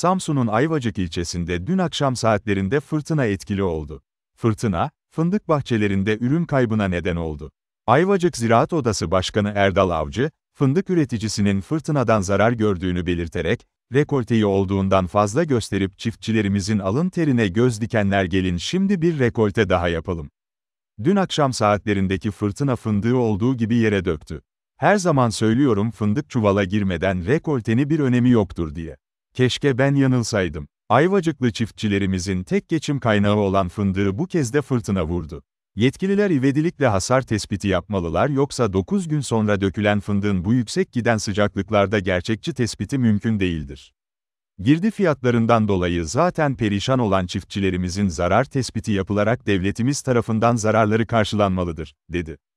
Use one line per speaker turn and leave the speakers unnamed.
Samsun'un Ayvacık ilçesinde dün akşam saatlerinde fırtına etkili oldu. Fırtına, fındık bahçelerinde ürün kaybına neden oldu. Ayvacık Ziraat Odası Başkanı Erdal Avcı, fındık üreticisinin fırtınadan zarar gördüğünü belirterek, rekolteyi olduğundan fazla gösterip çiftçilerimizin alın terine göz dikenler gelin şimdi bir rekolte daha yapalım. Dün akşam saatlerindeki fırtına fındığı olduğu gibi yere döktü. Her zaman söylüyorum fındık çuvala girmeden rekolteni bir önemi yoktur diye. Keşke ben yanılsaydım. Ayvacıklı çiftçilerimizin tek geçim kaynağı olan fındığı bu kez de fırtına vurdu. Yetkililer ivedilikle hasar tespiti yapmalılar yoksa 9 gün sonra dökülen fındığın bu yüksek giden sıcaklıklarda gerçekçi tespiti mümkün değildir. Girdi fiyatlarından dolayı zaten perişan olan çiftçilerimizin zarar tespiti yapılarak devletimiz tarafından zararları karşılanmalıdır, dedi.